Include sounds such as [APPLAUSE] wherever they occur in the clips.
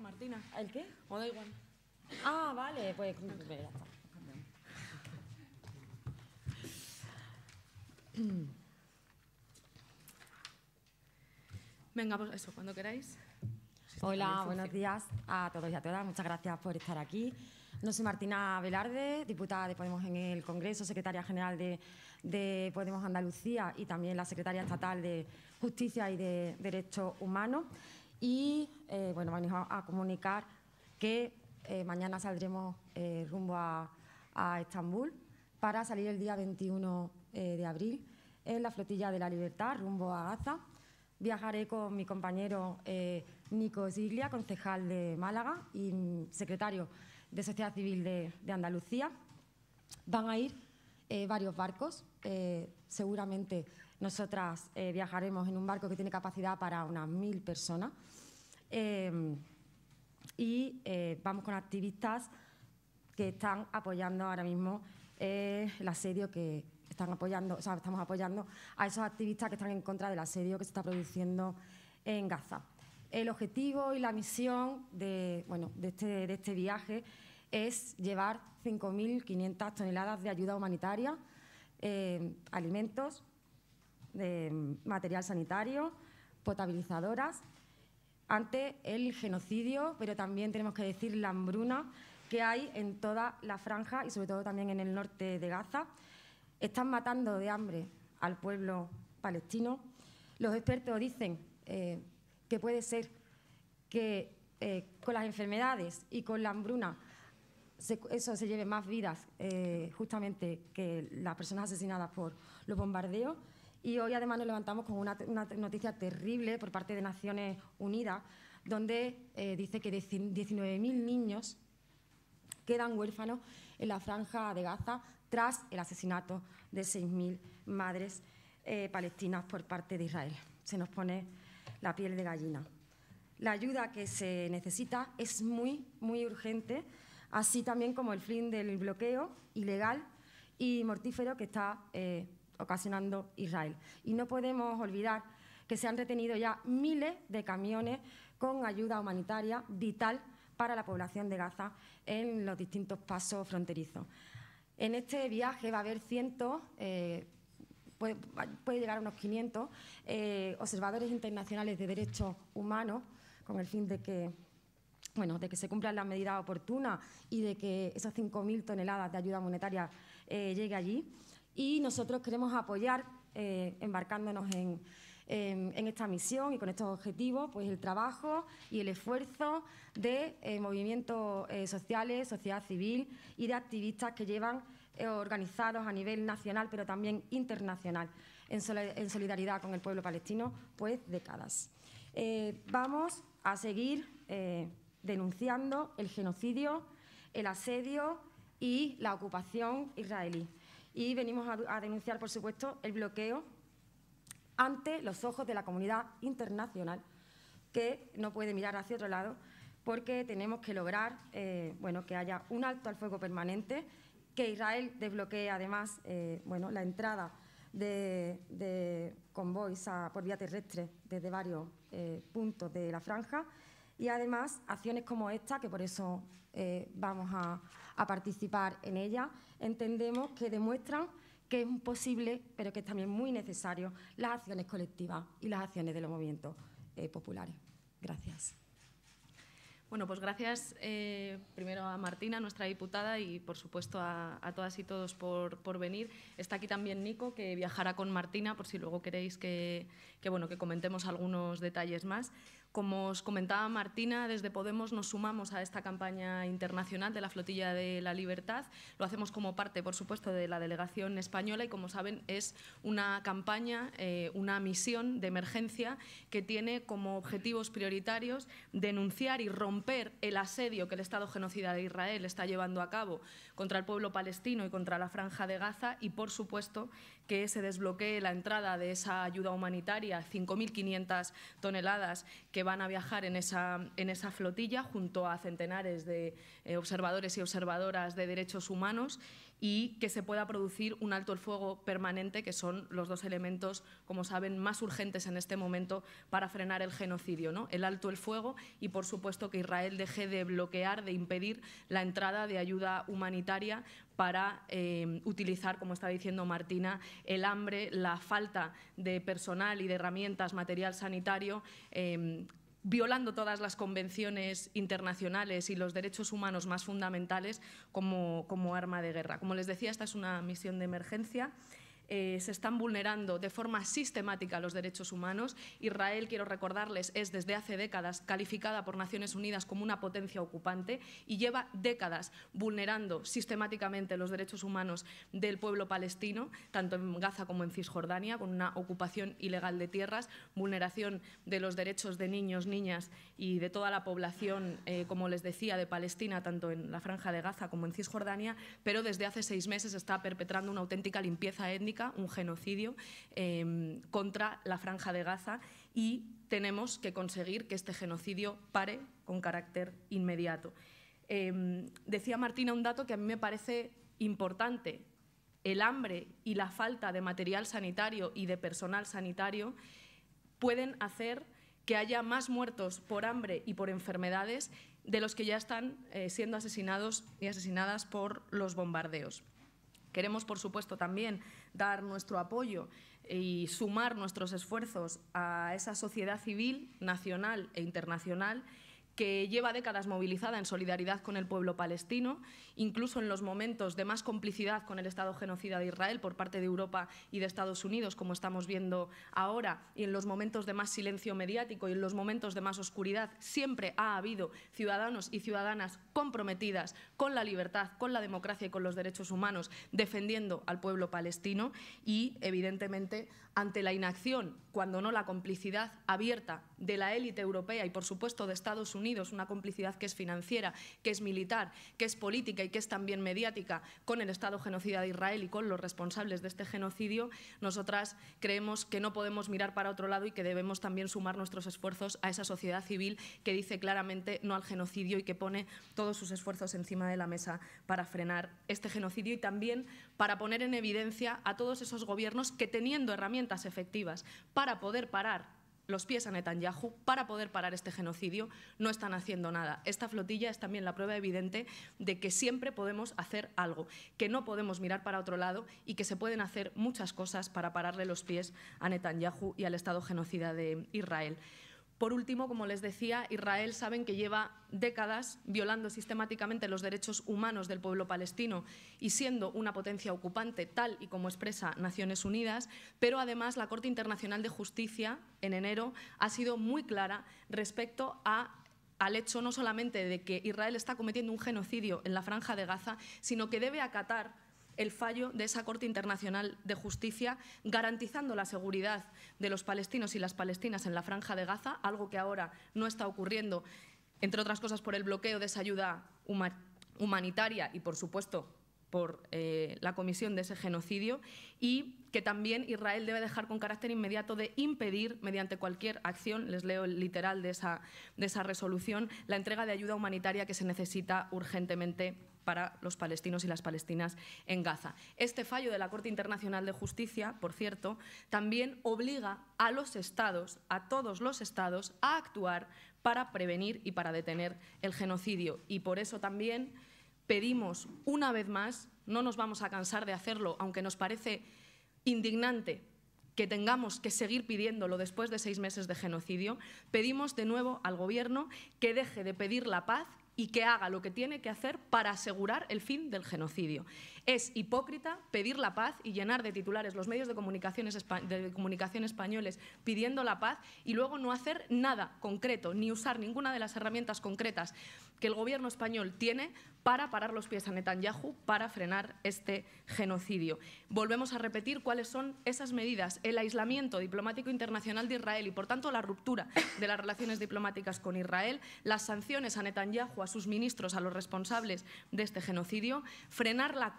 Martina. ¿El qué? O igual. Ah, vale, pues Venga, pues eso, cuando queráis. Hola, buenos días a todos y a todas. Muchas gracias por estar aquí. No soy Martina Velarde, diputada de Podemos en el Congreso, secretaria general de, de Podemos Andalucía y también la secretaria estatal de Justicia y de Derechos Humanos y eh, bueno, vamos a comunicar que eh, mañana saldremos eh, rumbo a, Estambul para salir el día 21 de abril en la flotilla de la libertad rumbo a Gaza. Viajaré con mi compañero Nico Siglia, concejal de Málaga y secretario de Sociedad Civil de Andalucía. Van a ir varios barcos, seguramente nosotras eh, viajaremos en un barco que tiene capacidad para unas mil personas eh, y eh, vamos con activistas que están apoyando ahora mismo el asedio que están apoyando, o sea, estamos apoyando a esos activistas que están en contra del asedio que se está produciendo en Gaza. El objetivo y la misión de, este, este, viaje es llevar 5.500 toneladas de ayuda humanitaria, alimentos, de material sanitario, potabilizadoras, ante el genocidio, pero también tenemos que decir la hambruna que hay en toda la franja y sobre todo también en el norte de Gaza. Están matando de hambre al pueblo palestino. Los expertos dicen eh, que puede ser que eh, con las enfermedades y con la hambruna eso se lleve más vidas eh, justamente que las personas asesinadas por los bombardeos. Y hoy además nos levantamos con una, noticia terrible por parte de Naciones Unidas, donde eh, dice que 19.000 niños quedan huérfanos en la franja de Gaza tras el asesinato de 6.000 madres eh, palestinas por parte de Israel. Se nos pone la piel de gallina. La ayuda que se necesita es muy, muy urgente, así también como el fin del bloqueo ilegal y mortífero que está eh, ocasionando Israel. Y no podemos olvidar que se han retenido ya miles de camiones con ayuda humanitaria vital para la población de Gaza en los distintos pasos fronterizos. En este viaje va a haber cientos, eh, puede, llegar a unos 500, eh, observadores internacionales de derechos humanos con el fin de que de que se cumplan las medidas oportunas y de que esas 5.000 toneladas de ayuda monetaria eh, llegue lleguen allí y nosotros queremos apoyar, eh, embarcándonos en, esta misión y con estos objetivos, pues el trabajo y el esfuerzo de eh, movimientos eh, sociales, sociedad civil y de activistas que llevan organizados a nivel nacional, pero también internacional, en, en solidaridad con el pueblo palestino, pues décadas. vamos a seguir denunciando el genocidio, el asedio y la ocupación israelí y venimos a, denunciar, por supuesto, el bloqueo ante los ojos de la comunidad internacional que no puede mirar hacia otro lado porque tenemos que lograr eh, bueno, que haya un alto al fuego permanente, que Israel desbloquee además eh, bueno, la entrada de, de convoys por vía terrestre desde varios eh, puntos de la franja y además acciones como esta, que por eso eh, vamos a, participar en ella, entendemos que demuestran que es posible, pero que es también muy necesario, las acciones colectivas y las acciones de los movimientos eh, populares. Gracias. Bueno, pues gracias eh, primero a Martina, nuestra diputada, y por supuesto a, todas y todos por, por, venir. Está aquí también Nico, que viajará con Martina, por si luego queréis que, que, bueno, que comentemos algunos detalles más. Como os comentaba Martina, desde Podemos nos sumamos a esta campaña internacional de la Flotilla de la Libertad. Lo hacemos como parte, por supuesto, de la delegación española y, como saben, es una campaña, eh, una misión de emergencia que tiene como objetivos prioritarios denunciar y romper romper el asedio que el Estado genocida de Israel está llevando a cabo contra el pueblo palestino y contra la franja de Gaza y, por supuesto, que se desbloquee la entrada de esa ayuda humanitaria, 5.500 toneladas que van a viajar en esa, en esa flotilla junto a centenares de eh, observadores y observadoras de derechos humanos y que se pueda producir un alto el fuego permanente, que son los dos elementos, como saben, más urgentes en este momento para frenar el genocidio. ¿no? El alto el fuego y, por supuesto, que Israel deje de bloquear, de impedir la entrada de ayuda humanitaria para eh, utilizar, como está diciendo Martina, el hambre, la falta de personal y de herramientas, material sanitario. Eh, violando todas las convenciones internacionales y los derechos humanos más fundamentales como, arma de guerra. Como les decía, esta es una misión de emergencia. Eh, se están vulnerando de forma sistemática los derechos humanos. Israel, quiero recordarles, es desde hace décadas calificada por Naciones Unidas como una potencia ocupante y lleva décadas vulnerando sistemáticamente los derechos humanos del pueblo palestino, tanto en Gaza como en Cisjordania, con una ocupación ilegal de tierras, vulneración de los derechos de niños, niñas y de toda la población, eh, como les decía, de Palestina, tanto en la franja de Gaza como en Cisjordania, pero desde hace seis meses está perpetrando una auténtica limpieza étnica un genocidio em, contra la Franja de Gaza y tenemos que conseguir que este genocidio pare con carácter inmediato. Em, decía Martina un dato que a mí me parece importante. El hambre y la falta de material sanitario y de personal sanitario pueden hacer que haya más muertos por hambre y por enfermedades de los que ya están eh, siendo asesinados y asesinadas por los bombardeos. Queremos, por supuesto, también dar nuestro apoyo y sumar nuestros esfuerzos a esa sociedad civil nacional e internacional que lleva décadas movilizada en solidaridad con el pueblo palestino, incluso en los momentos de más complicidad con el Estado genocida de Israel por parte de Europa y de Estados Unidos, como estamos viendo ahora, y en los momentos de más silencio mediático y en los momentos de más oscuridad, siempre ha habido ciudadanos y ciudadanas comprometidas con la libertad, con la democracia y con los derechos humanos, defendiendo al pueblo palestino y, evidentemente, ante la inacción, cuando no la complicidad abierta de la élite europea y, por supuesto, de Estados Unidos, una complicidad que es financiera, que es militar, que es política y que es también mediática con el Estado genocida de Israel y con los responsables de este genocidio, nosotras creemos que no podemos mirar para otro lado y que debemos también sumar nuestros esfuerzos a esa sociedad civil que dice claramente no al genocidio y que pone todos sus esfuerzos encima de la mesa para frenar este genocidio y también para poner en evidencia a todos esos gobiernos que teniendo herramientas efectivas para poder parar los pies a Netanyahu para poder parar este genocidio, no están haciendo nada. Esta flotilla es también la prueba evidente de que siempre podemos hacer algo, que no podemos mirar para otro lado y que se pueden hacer muchas cosas para pararle los pies a Netanyahu y al Estado genocida de Israel. Por último, como les decía, Israel saben que lleva décadas violando sistemáticamente los derechos humanos del pueblo palestino y siendo una potencia ocupante, tal y como expresa Naciones Unidas, pero además la Corte Internacional de Justicia, en enero, ha sido muy clara respecto al hecho no solamente de que Israel está cometiendo un genocidio en la franja de Gaza, sino que debe acatar el fallo de esa Corte Internacional de Justicia garantizando la seguridad de los palestinos y las palestinas en la franja de Gaza, algo que ahora no está ocurriendo, entre otras cosas por el bloqueo de esa ayuda humanitaria y, por supuesto, por eh, la comisión de ese genocidio y que también Israel debe dejar con carácter inmediato de impedir, mediante cualquier acción, les leo el literal de esa, de esa resolución, la entrega de ayuda humanitaria que se necesita urgentemente para los palestinos y las palestinas en Gaza. Este fallo de la Corte Internacional de Justicia, por cierto, también obliga a los estados, a todos los estados, a actuar para prevenir y para detener el genocidio. Y por eso también pedimos una vez más, no nos vamos a cansar de hacerlo, aunque nos parece indignante que tengamos que seguir pidiéndolo después de seis meses de genocidio, pedimos de nuevo al Gobierno que deje de pedir la paz y que haga lo que tiene que hacer para asegurar el fin del genocidio. Es hipócrita pedir la paz y llenar de titulares los medios de, comunicación españoles pidiendo la paz y luego no hacer nada concreto, ni usar ninguna de las herramientas concretas que el gobierno español tiene para parar los pies a Netanyahu, para frenar este genocidio. Volvemos a repetir cuáles son esas medidas. El aislamiento diplomático internacional de Israel y, por tanto, la ruptura de las relaciones diplomáticas con Israel, las sanciones a Netanyahu, a sus ministros, a los responsables de este genocidio, frenar la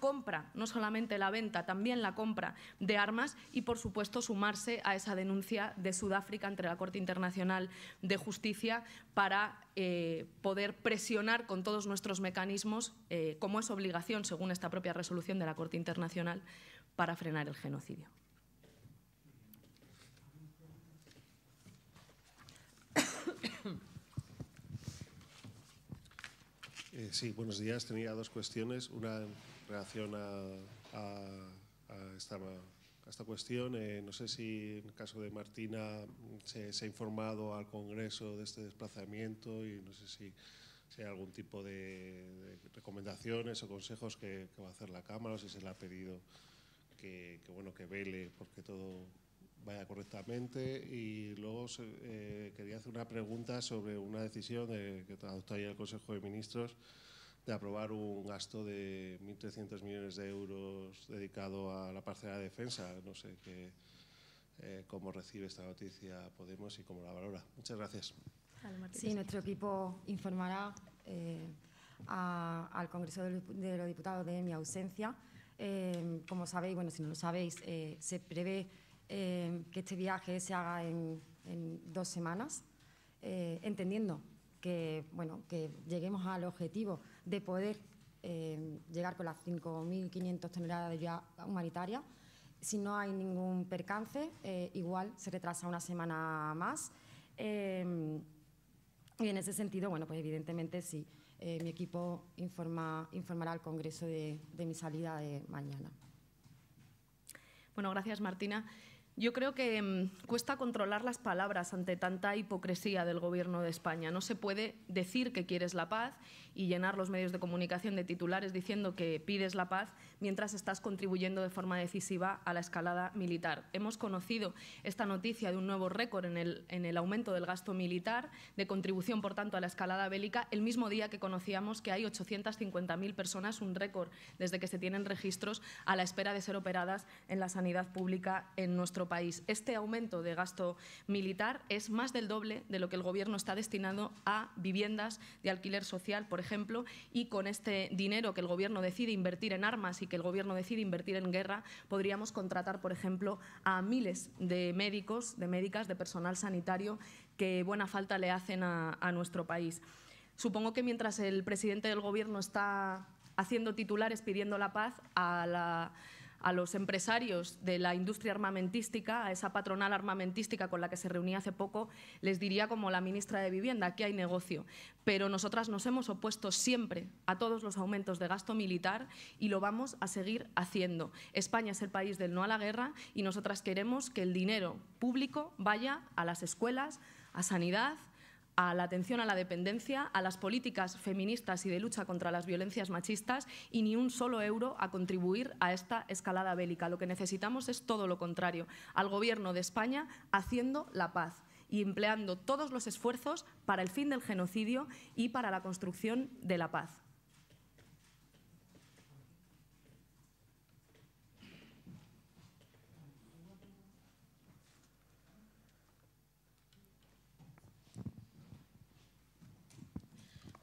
no solamente la venta, también la compra de armas y, por supuesto, sumarse a esa denuncia de Sudáfrica entre la Corte Internacional de Justicia para eh, poder presionar con todos nuestros mecanismos, eh, como es obligación, según esta propia resolución de la Corte Internacional, para frenar el genocidio. Eh, sí, buenos días. Tenía dos cuestiones. Una relación a, esta, cuestión. Eh, no sé si en el caso de Martina se, ha informado al Congreso de este desplazamiento y no sé si, hay algún tipo de, recomendaciones o consejos que, va a hacer la Cámara o si se le ha pedido que, bueno, que vele porque todo vaya correctamente. Y luego eh, quería hacer una pregunta sobre una decisión de, que adoptó el Consejo de Ministros de aprobar un gasto de 1.300 millones de euros dedicado a la parcela de defensa. No sé qué, eh, cómo recibe esta noticia Podemos y cómo la valora. Muchas gracias. Sí, nuestro equipo informará eh, al Congreso de los Diputados de mi ausencia. Eh, como sabéis, bueno, si no lo sabéis, se prevé que este viaje se haga en, en dos semanas, entendiendo que, bueno, que lleguemos al objetivo de poder eh, llegar con las 5.500 toneladas de ayuda humanitaria. Si no hay ningún percance, eh, igual se retrasa una semana más. Eh, y en ese sentido, bueno, pues evidentemente sí, mi equipo informa, informará al Congreso de, de mi salida de mañana. Bueno, gracias Martina. Yo creo que em, cuesta controlar las palabras ante tanta hipocresía del Gobierno de España. No se puede decir que quieres la paz y llenar los medios de comunicación de titulares diciendo que pides la paz mientras estás contribuyendo de forma decisiva a la escalada militar. Hemos conocido esta noticia de un nuevo récord en el, en el aumento del gasto militar, de contribución, por tanto, a la escalada bélica, el mismo día que conocíamos que hay 850.000 personas, un récord desde que se tienen registros, a la espera de ser operadas en la sanidad pública en nuestro país. Este aumento de gasto militar es más del doble de lo que el Gobierno está destinando a viviendas de alquiler social, por ejemplo, y con este dinero que el Gobierno decide invertir en armas y que el Gobierno decide invertir en guerra, podríamos contratar, por ejemplo, a miles de médicos, de médicas, de personal sanitario que buena falta le hacen a nuestro país. Supongo que mientras el presidente del Gobierno está haciendo titulares pidiendo la paz a la a los empresarios de la industria armamentística, a esa patronal armamentística con la que se reunía hace poco, les diría como la ministra de Vivienda, aquí hay negocio. Pero nosotras nos hemos opuesto siempre a todos los aumentos de gasto militar y lo vamos a seguir haciendo. España es el país del no a la guerra y nosotras queremos que el dinero público vaya a las escuelas, a sanidad, a la atención a la dependencia, a las políticas feministas y de lucha contra las violencias machistas y ni un solo euro a contribuir a esta escalada bélica. Lo que necesitamos es todo lo contrario, al Gobierno de España haciendo la paz y empleando todos los esfuerzos para el fin del genocidio y para la construcción de la paz.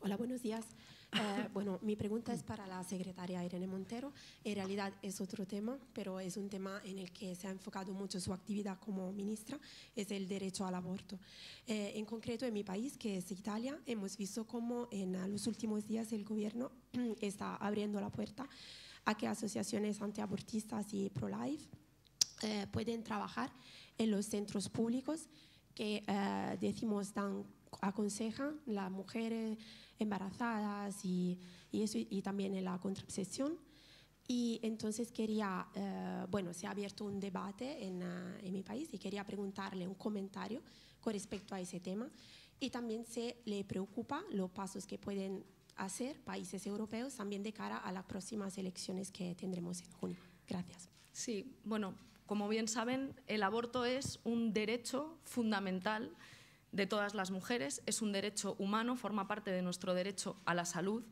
Hola, buenos días. [LAUGHS] Eh, bueno, mi pregunta es para la secretaria Irene Montero. En realidad es otro tema, pero es un tema en el que se ha enfocado mucho su actividad como ministra, es el derecho al aborto. Eh, en concreto, en mi país, que es Italia, hemos visto cómo en ah, los últimos días el gobierno [CLEARS THROAT] está abriendo la puerta a que asociaciones antiabortistas y pro-life eh, pueden trabajar en los centros públicos que decimos dan, aconsejan las mujeres embarazadas y, y, eso, y también en la contracepción. Y entonces quería, eh, bueno, se ha abierto un debate en, eh, en, mi país y quería preguntarle un comentario con respecto a ese tema y también se le preocupa los pasos que pueden hacer países europeos también de cara a las próximas elecciones que tendremos en junio. Gracias. Sí, bueno, como bien saben, el aborto es un derecho fundamental de todas las mujeres, es un derecho humano, forma parte de nuestro derecho a la salud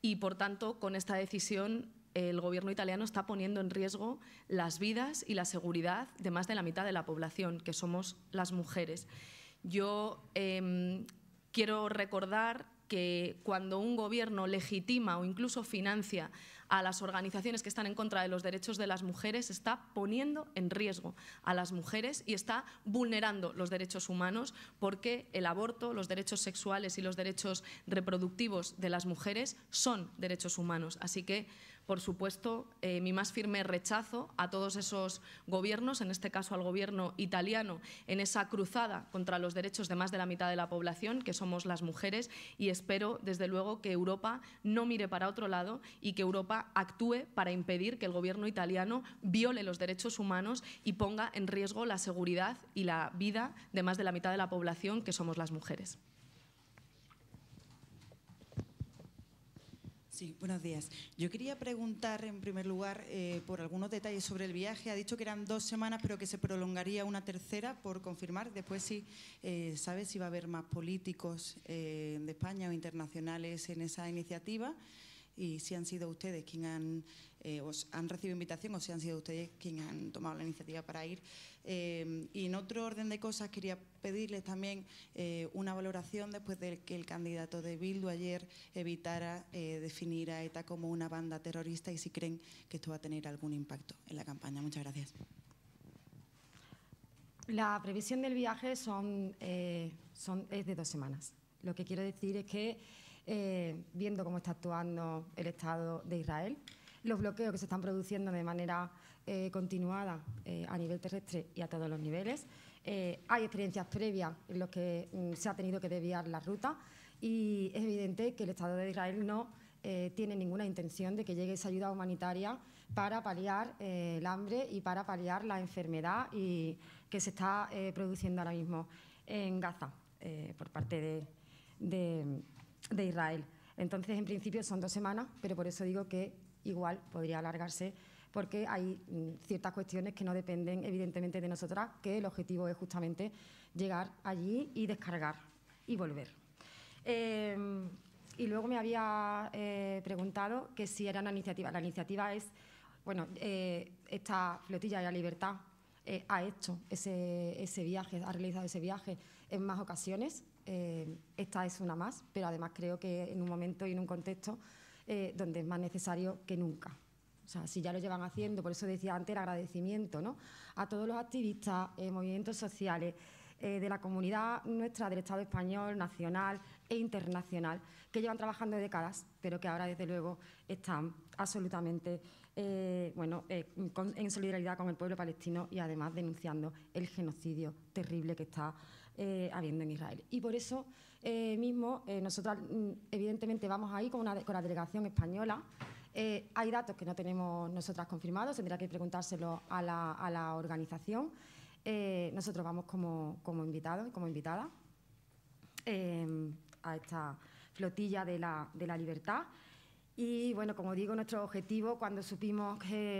y, por tanto, con esta decisión el gobierno italiano está poniendo en riesgo las vidas y la seguridad de más de la mitad de la población, que somos las mujeres. Yo em, quiero recordar que cuando un gobierno legitima o incluso financia a las organizaciones que están en contra de los derechos de las mujeres, está poniendo en riesgo a las mujeres y está vulnerando los derechos humanos porque el aborto, los derechos sexuales y los derechos reproductivos de las mujeres son derechos humanos. Así que por supuesto, eh, mi más firme rechazo a todos esos gobiernos, en este caso al gobierno italiano, en esa cruzada contra los derechos de más de la mitad de la población, que somos las mujeres, y espero, desde luego, que Europa no mire para otro lado y que Europa actúe para impedir que el gobierno italiano viole los derechos humanos y ponga en riesgo la seguridad y la vida de más de la mitad de la población, que somos las mujeres. Sí, buenos días. Yo quería preguntar, en primer lugar, eh, por algunos detalles sobre el viaje. Ha dicho que eran dos semanas, pero que se prolongaría una tercera por confirmar. Después, si eh, sabe si va a haber más políticos de eh, España o internacionales en esa iniciativa y si han sido ustedes quienes han eh, os han recibido invitación o si han sido ustedes quienes han tomado la iniciativa para ir. Eh, y en otro orden de cosas quería pedirles también eh, una valoración después de que el candidato de Bildu ayer evitara definir a ETA como una banda terrorista y si creen que esto va a tener algún impacto en la campaña. Muchas gracias. La previsión del viaje son, es de dos semanas. Lo que quiero decir es que, viendo cómo está actuando el Estado de Israel, los bloqueos que se están produciendo de manera eh, continuada eh, a nivel terrestre y a todos los niveles. Eh, hay experiencias previas en las que mm, se ha tenido que desviar la ruta y es evidente que el Estado de Israel no tiene ninguna intención de que llegue esa ayuda humanitaria para paliar el hambre y para paliar la enfermedad que se está produciendo ahora mismo en Gaza por parte de Israel. Entonces, en principio son dos semanas, pero por eso digo que igual podría alargarse porque hay mm, ciertas cuestiones que no dependen evidentemente de nosotras, que el objetivo es justamente llegar allí y descargar y volver. Em, y luego me había eh, preguntado que si era una iniciativa. La iniciativa es, bueno, eh, esta flotilla de la libertad eh, ha hecho ese, ese, viaje, ha realizado ese viaje en más ocasiones. esta es una más, pero además creo que en un momento y en un contexto eh, donde es más necesario que nunca. O sea, si ya lo llevan haciendo, por eso decía antes el agradecimiento a todos los activistas, eh, movimientos sociales, eh, de la comunidad nuestra del Estado español, nacional e internacional, que llevan trabajando décadas, pero que ahora, desde luego, están absolutamente bueno, en solidaridad con el pueblo palestino y además denunciando el genocidio terrible que está habiendo en Israel. Y por eso eh, mismo, eh, nosotros mm, evidentemente vamos ahí con, una la delegación española. Eh, hay datos que no tenemos nosotras confirmados, tendría que preguntárselo a la, a la organización. nosotros vamos como, como invitados y como invitadas em, a esta flotilla de la, de la libertad. Y bueno, como digo, nuestro objetivo cuando supimos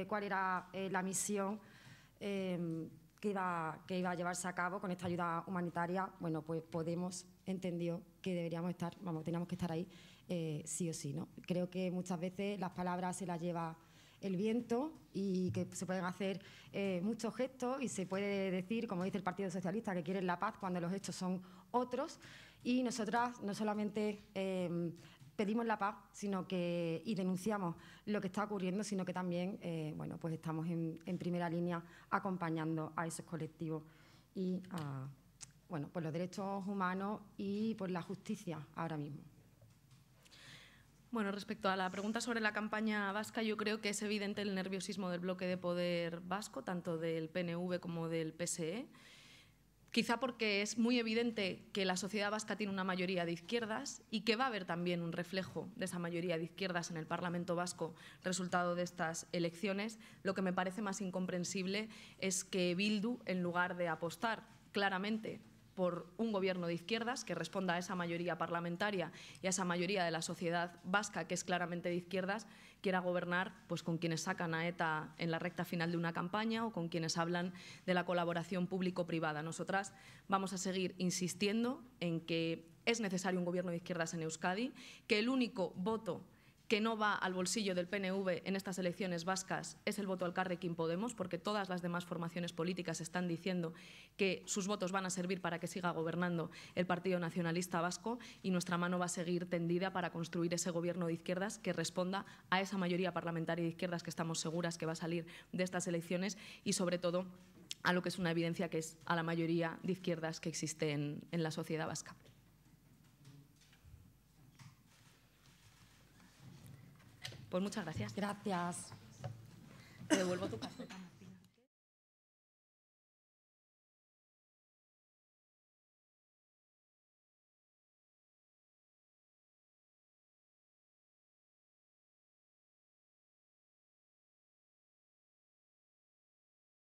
cuál era la misión em, que, iba, que iba a llevarse a cabo con esta ayuda humanitaria, bueno, pues podemos entendió que deberíamos estar, vamos, teníamos que estar ahí eh, sí o sí, ¿no? Creo que muchas veces las palabras se las lleva el viento y que se pueden hacer eh, muchos gestos y se puede decir, como dice el Partido Socialista, que quieren la paz cuando los hechos son otros. Y nosotras no solamente em, pedimos la paz sino que, y denunciamos lo que está ocurriendo, sino que también eh, bueno, pues estamos en, en primera línea acompañando a esos colectivos y a bueno, por los derechos humanos y por la justicia ahora mismo. Bueno, respecto a la pregunta sobre la campaña vasca, yo creo que es evidente el nerviosismo del bloque de poder vasco, tanto del PNV como del PSE. Quizá porque es muy evidente que la sociedad vasca tiene una mayoría de izquierdas y que va a haber también un reflejo de esa mayoría de izquierdas en el Parlamento vasco resultado de estas elecciones. Lo que me parece más incomprensible es que Bildu, en lugar de apostar claramente por un gobierno de izquierdas que responda a esa mayoría parlamentaria y a esa mayoría de la sociedad vasca, que es claramente de izquierdas, quiera gobernar pues, con quienes sacan a ETA en la recta final de una campaña o con quienes hablan de la colaboración público-privada. Nosotras vamos a seguir insistiendo en que es necesario un gobierno de izquierdas en Euskadi, que el único voto que no va al bolsillo del PNV en estas elecciones vascas es el voto al que Podemos, porque todas las demás formaciones políticas están diciendo que sus votos van a servir para que siga gobernando el Partido Nacionalista Vasco y nuestra mano va a seguir tendida para construir ese gobierno de izquierdas que responda a esa mayoría parlamentaria de izquierdas que estamos seguras que va a salir de estas elecciones y, sobre todo, a lo que es una evidencia que es a la mayoría de izquierdas que existe en la sociedad vasca. Pues muchas gracias. Gracias. Te devuelvo tu caseta.